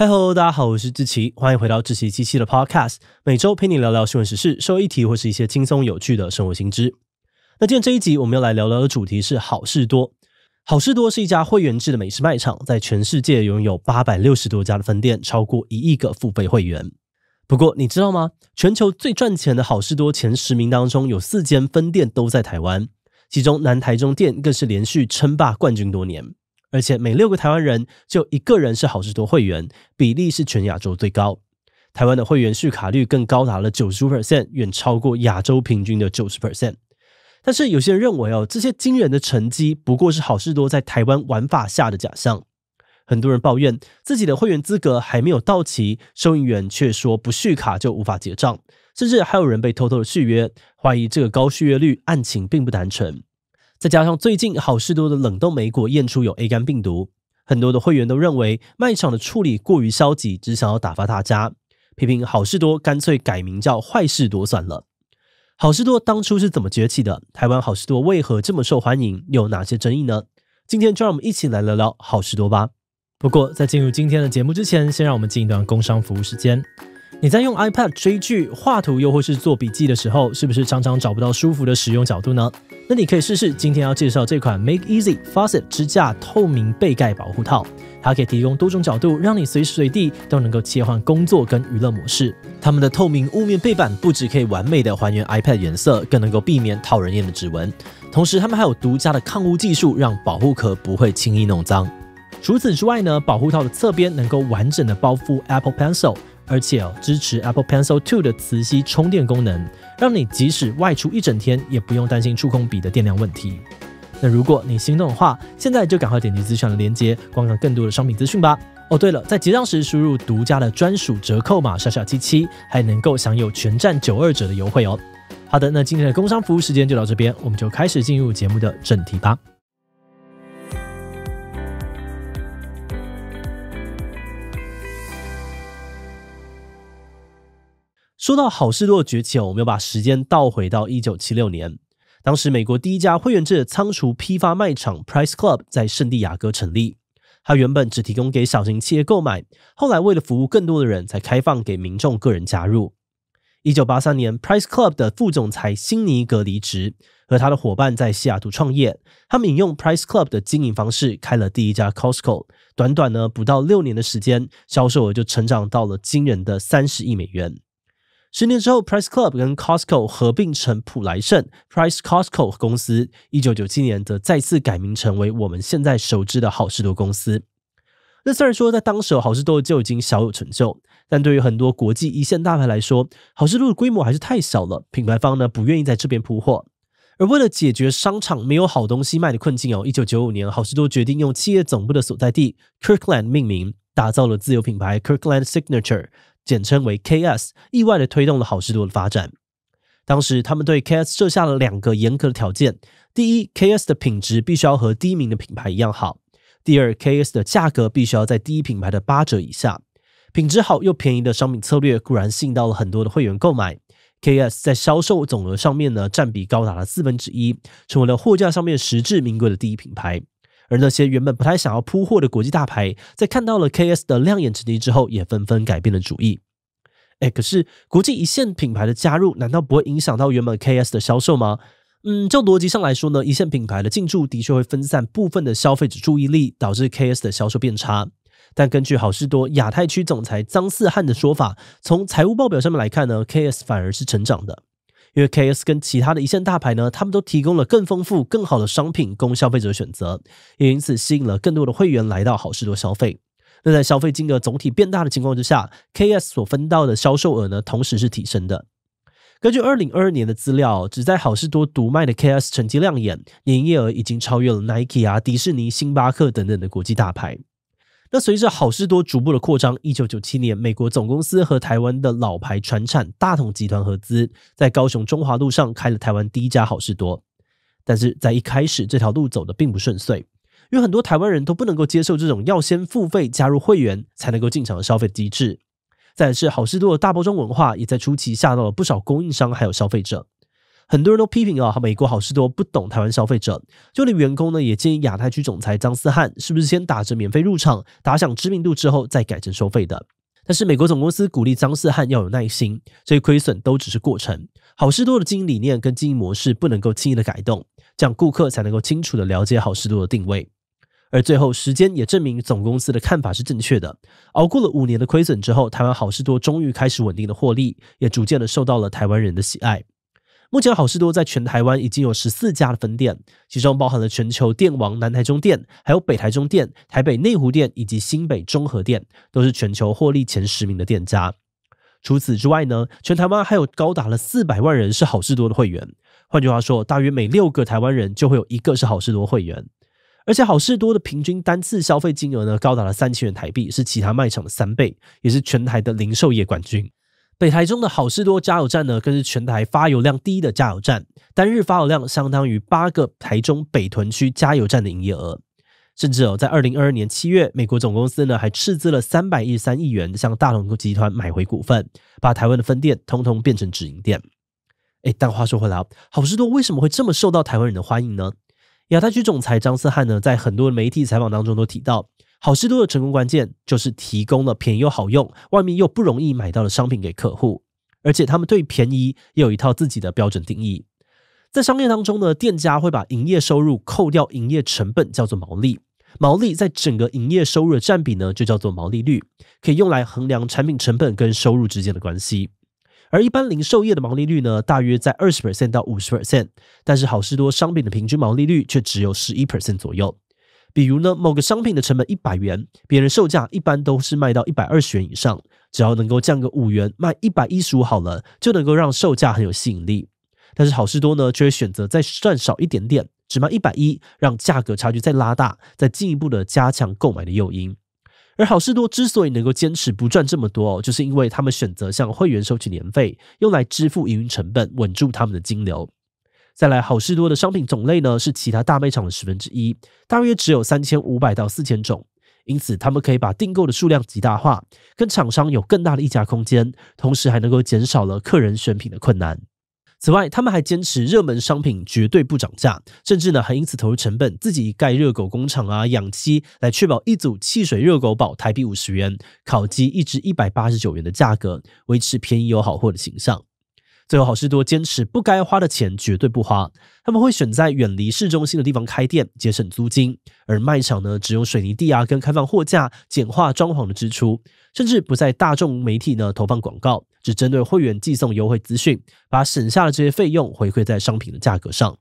嗨喽，大家好，我是志奇，欢迎回到志奇七七的 Podcast，每周陪你聊聊新闻时事、社会议题或是一些轻松有趣的生活新知。那今天这一集我们要来聊聊的主题是好事多。好事多是一家会员制的美食卖场，在全世界拥有八百六十多家的分店，超过一亿个付费会员。不过你知道吗？全球最赚钱的好事多前十名当中，有四间分店都在台湾，其中南台中店更是连续称霸冠军多年。而且每六个台湾人就一个人是好事多会员，比例是全亚洲最高。台湾的会员续卡率更高达了九十 percent，远超过亚洲平均的九十 percent。但是有些人认为哦，这些惊人的成绩不过是好事多在台湾玩法下的假象。很多人抱怨自己的会员资格还没有到期，收银员却说不续卡就无法结账，甚至还有人被偷偷的续约，怀疑这个高续约率案情并不单纯。再加上最近好事多的冷冻梅果验出有 A 肝病毒，很多的会员都认为卖场的处理过于消极，只想要打发大家，批评好事多干脆改名叫坏事多算了。好事多当初是怎么崛起的？台湾好事多为何这么受欢迎？有哪些争议呢？今天就让我们一起来聊聊好事多吧。不过在进入今天的节目之前，先让我们进一段工商服务时间。你在用 iPad 追剧、画图，又或是做笔记的时候，是不是常常找不到舒服的使用角度呢？那你可以试试今天要介绍这款 Make Easy Faucet 支架透明背盖保护套，它可以提供多种角度，让你随时随地都能够切换工作跟娱乐模式。它们的透明雾面背板不止可以完美的还原 iPad 颜色，更能够避免讨人厌的指纹。同时，它们还有独家的抗污技术，让保护壳不会轻易弄脏。除此之外呢，保护套的侧边能够完整的包覆 Apple Pencil。而且哦，支持 Apple Pencil Two 的磁吸充电功能，让你即使外出一整天也不用担心触控笔的电量问题。那如果你心动的话，现在就赶快点击资讯的链接，观看更多的商品资讯吧。哦，对了，在结账时输入独家的专属折扣码“小小七七”，还能够享有全站九二折的优惠哦。好的，那今天的工商服务时间就到这边，我们就开始进入节目的正题吧。说到好事多的崛起我们要把时间倒回到一九七六年，当时美国第一家会员制的仓储批发卖场 Price Club 在圣地亚哥成立。它原本只提供给小型企业购买，后来为了服务更多的人，才开放给民众个人加入。一九八三年，Price Club 的副总裁辛尼格离职，和他的伙伴在西雅图创业。他们引用 Price Club 的经营方式，开了第一家 Costco。短短呢不到六年的时间，销售额就成长到了惊人的三十亿美元。十年之后，Price Club 跟 Costco 合并成普莱盛 Price Costco 公司。一九九七年，则再次改名成为我们现在熟知的好市多公司。那虽然说在当时好市多就已经小有成就，但对于很多国际一线大牌来说，好市多的规模还是太小了，品牌方呢不愿意在这边铺货。而为了解决商场没有好东西卖的困境哦，一九九五年好市多决定用企业总部的所在地 Kirkland 命名，打造了自有品牌 Kirkland Signature。简称为 KS，意外的推动了好事多的发展。当时他们对 KS 设下了两个严格的条件：第一，KS 的品质必须要和第一名的品牌一样好；第二，KS 的价格必须要在第一品牌的八折以下。品质好又便宜的商品策略固然吸引到了很多的会员购买。KS 在销售总额上面呢，占比高达了四分之一，成为了货架上面实至名归的第一品牌。而那些原本不太想要铺货的国际大牌，在看到了 KS 的亮眼成绩之后，也纷纷改变了主意。哎，可是国际一线品牌的加入，难道不会影响到原本 KS 的销售吗？嗯，就逻辑上来说呢，一线品牌的进驻的确会分散部分的消费者注意力，导致 KS 的销售变差。但根据好事多亚太区总裁张四汉的说法，从财务报表上面来看呢，KS 反而是成长的。因为 K S 跟其他的一线大牌呢，他们都提供了更丰富、更好的商品供消费者选择，也因此吸引了更多的会员来到好事多消费。那在消费金额总体变大的情况之下，K S 所分到的销售额呢，同时是提升的。根据二零二二年的资料，只在好事多独卖的 K S 成绩亮眼，营业额已经超越了 Nike 啊、迪士尼、星巴克等等的国际大牌。那随着好事多逐步的扩张，一九九七年，美国总公司和台湾的老牌船产大同集团合资，在高雄中华路上开了台湾第一家好事多。但是在一开始，这条路走的并不顺遂，因为很多台湾人都不能够接受这种要先付费加入会员才能够进场消费机制。再是好事多的大包装文化，也在初期吓到了不少供应商还有消费者。很多人都批评啊，美国好事多不懂台湾消费者。就连员工呢也建议亚太区总裁张思翰，是不是先打着免费入场，打响知名度之后再改成收费的？但是美国总公司鼓励张思翰要有耐心，这些亏损都只是过程。好事多的经营理念跟经营模式不能够轻易的改动，这样顾客才能够清楚的了解好事多的定位。而最后，时间也证明总公司的看法是正确的。熬过了五年的亏损之后，台湾好事多终于开始稳定的获利，也逐渐的受到了台湾人的喜爱。目前好事多在全台湾已经有十四家的分店，其中包含了全球电王南台中店，还有北台中店、台北内湖店以及新北中和店，都是全球获利前十名的店家。除此之外呢，全台湾还有高达了四百万人是好事多的会员。换句话说，大约每六个台湾人就会有一个是好事多会员。而且好事多的平均单次消费金额呢，高达了三千元台币，是其他卖场的三倍，也是全台的零售业冠军。北台中的好事多加油站呢，更是全台发油量第一的加油站，单日发油量相当于八个台中北屯区加油站的营业额。甚至哦，在二零二二年七月，美国总公司呢还斥资了三百一十三亿元向大龙集团买回股份，把台湾的分店通通变成直营店。哎，但话说回来，好事多为什么会这么受到台湾人的欢迎呢？亚太区总裁张思翰呢，在很多媒体采访当中都提到。好事多的成功关键就是提供了便宜又好用、外面又不容易买到的商品给客户，而且他们对便宜也有一套自己的标准定义。在商业当中呢，店家会把营业收入扣掉营业成本，叫做毛利。毛利在整个营业收入的占比呢，就叫做毛利率，可以用来衡量产品成本跟收入之间的关系。而一般零售业的毛利率呢，大约在二十 percent 到五十 percent，但是好事多商品的平均毛利率却只有十一 percent 左右。比如呢，某个商品的成本一百元，别人售价一般都是卖到一百二十元以上。只要能够降个五元，卖一百一十五好了，就能够让售价很有吸引力。但是好事多呢，却会选择再赚少一点点，只卖一百一，让价格差距再拉大，再进一步的加强购买的诱因。而好事多之所以能够坚持不赚这么多，就是因为他们选择向会员收取年费，用来支付营运成本，稳住他们的金流。再来，好事多的商品种类呢是其他大卖场的十分之一，大约只有三千五百到四千种，因此他们可以把订购的数量极大化，跟厂商有更大的议价空间，同时还能够减少了客人选品的困难。此外，他们还坚持热门商品绝对不涨价，甚至呢还因此投入成本自己盖热狗工厂啊、养鸡，来确保一组汽水热狗堡台币五十元，烤鸡一只一百八十九元的价格，维持便宜又好货的形象。最后，好事多坚持不该花的钱绝对不花。他们会选在远离市中心的地方开店，节省租金；而卖场呢，只用水泥地啊，跟开放货架，简化装潢的支出，甚至不在大众媒体呢投放广告，只针对会员寄送优惠资讯，把省下的这些费用回馈在商品的价格上。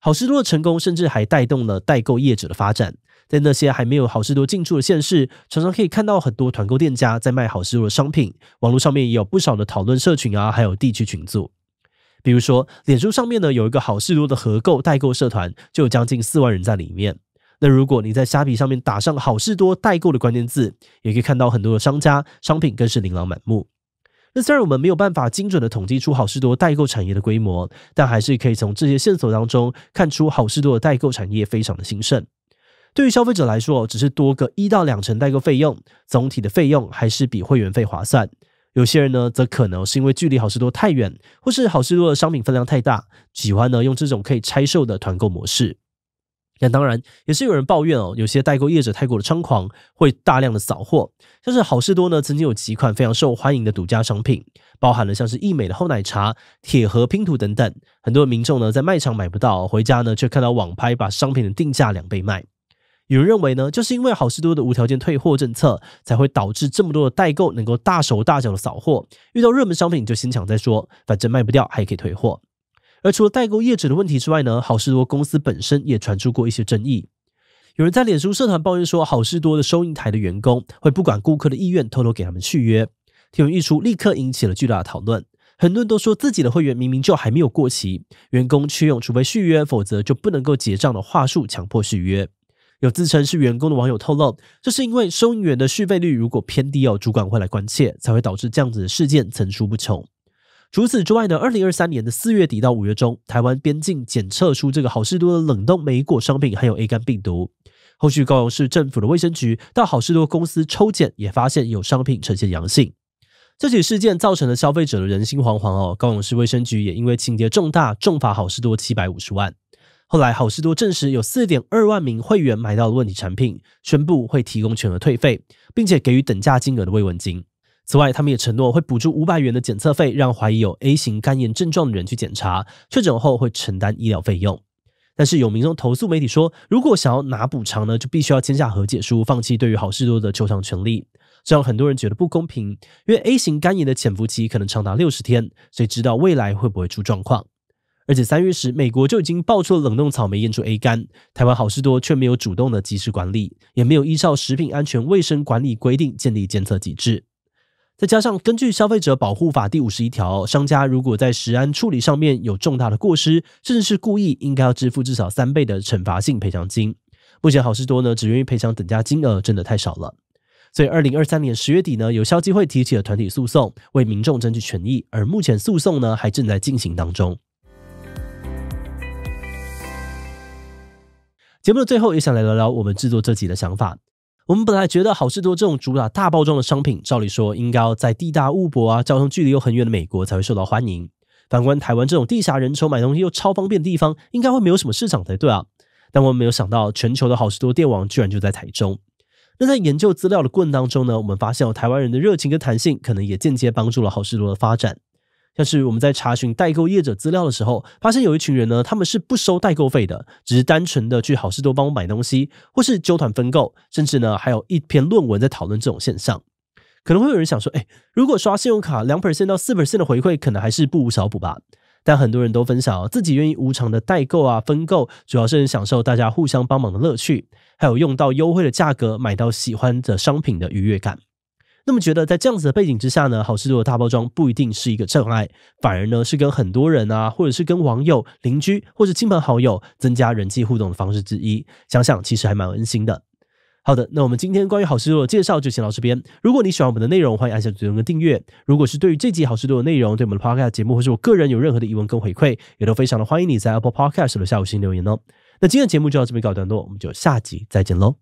好事多的成功，甚至还带动了代购业者的发展。在那些还没有好事多进驻的县市，常常可以看到很多团购店家在卖好事多的商品。网络上面也有不少的讨论社群啊，还有地区群组。比如说，脸书上面呢有一个好事多的合购代购社团，就有将近四万人在里面。那如果你在虾皮上面打上好事多代购的关键字，也可以看到很多的商家，商品更是琳琅满目。那虽然我们没有办法精准的统计出好事多代购产业的规模，但还是可以从这些线索当中看出好事多的代购产业非常的兴盛。对于消费者来说，只是多个一到两成代购费用，总体的费用还是比会员费划算。有些人呢，则可能是因为距离好事多太远，或是好事多的商品分量太大，喜欢呢用这种可以拆售的团购模式。那当然，也是有人抱怨哦，有些代购业者太过的猖狂，会大量的扫货。像是好事多呢，曾经有几款非常受欢迎的独家商品，包含了像是益美的厚奶茶、铁盒拼图等等，很多民众呢在卖场买不到，回家呢却看到网拍把商品的定价两倍卖。有人认为呢，就是因为好事多的无条件退货政策，才会导致这么多的代购能够大手大脚的扫货，遇到热门商品就先抢再说，反正卖不掉还可以退货。而除了代购业者的问题之外呢，好事多公司本身也传出过一些争议。有人在脸书社团抱怨说，好事多的收银台的员工会不管顾客的意愿，偷偷给他们续约。新闻一出，立刻引起了巨大的讨论。很多人都说自己的会员明明就还没有过期，员工却用“除非续约，否则就不能够结账”的话术强迫续约。有自称是员工的网友透露，这是因为收银员的续费率如果偏低哦，主管会来关切，才会导致这样子的事件层出不穷。除此之外呢，二零二三年的四月底到五月中，台湾边境检测出这个好事多的冷冻梅果商品含有 A 肝病毒。后续高雄市政府的卫生局到好事多公司抽检，也发现有商品呈现阳性。这起事件造成了消费者的人心惶惶哦。高雄市卫生局也因为情节重大，重罚好事多七百五十万。后来，好事多证实有四点二万名会员买到了问题产品，宣布会提供全额退费，并且给予等价金额的慰问金。此外，他们也承诺会补助五百元的检测费，让怀疑有 A 型肝炎症状的人去检查，确诊后会承担医疗费用。但是，有民众投诉媒体说，如果想要拿补偿呢，就必须要签下和解书，放弃对于好事多的求偿权利。这让很多人觉得不公平，因为 A 型肝炎的潜伏期可能长达六十天，所以知道未来会不会出状况。而且三月时，美国就已经爆出了冷冻草莓验出 A 肝，台湾好事多却没有主动的及时管理，也没有依照食品安全卫生管理规定建立监测机制。再加上根据消费者保护法第五十一条，商家如果在食安处理上面有重大的过失，甚至是故意，应该要支付至少三倍的惩罚性赔偿金。目前好事多呢，只愿意赔偿等价金额，真的太少了。所以二零二三年十月底呢，有消基会提起了团体诉讼，为民众争取权益。而目前诉讼呢，还正在进行当中。节目的最后也想来聊聊我们制作这集的想法。我们本来觉得好事多这种主打大包装的商品，照理说应该要在地大物博啊、交通距离又很远的美国才会受到欢迎。反观台湾这种地狭人稠、买东西又超方便的地方，应该会没有什么市场才对啊。但我们没有想到，全球的好事多电网居然就在台中。那在研究资料的过程当中呢，我们发现台湾人的热情跟弹性，可能也间接帮助了好事多的发展。像是我们在查询代购业者资料的时候，发现有一群人呢，他们是不收代购费的，只是单纯的去好事多帮我买东西，或是纠团分购，甚至呢还有一篇论文在讨论这种现象。可能会有人想说，哎，如果刷信用卡两 percent 到四 percent 的回馈，可能还是不无小补吧。但很多人都分享，自己愿意无偿的代购啊分购，主要是很享受大家互相帮忙的乐趣，还有用到优惠的价格买到喜欢的商品的愉悦感。那么觉得，在这样子的背景之下呢，好事多的大包装不一定是一个障碍，反而呢是跟很多人啊，或者是跟网友、邻居或者亲朋好友增加人际互动的方式之一。想想其实还蛮温馨的。好的，那我们今天关于好事多的介绍就先到这边。如果你喜欢我们的内容，欢迎按下左上的订阅。如果是对于这集好事多的内容，对我们的 podcast 节目或是我个人有任何的疑问跟回馈，也都非常的欢迎你在 Apple Podcast 留下五星留言哦。那今天的节目就到这边告一段落，我们就下集再见喽。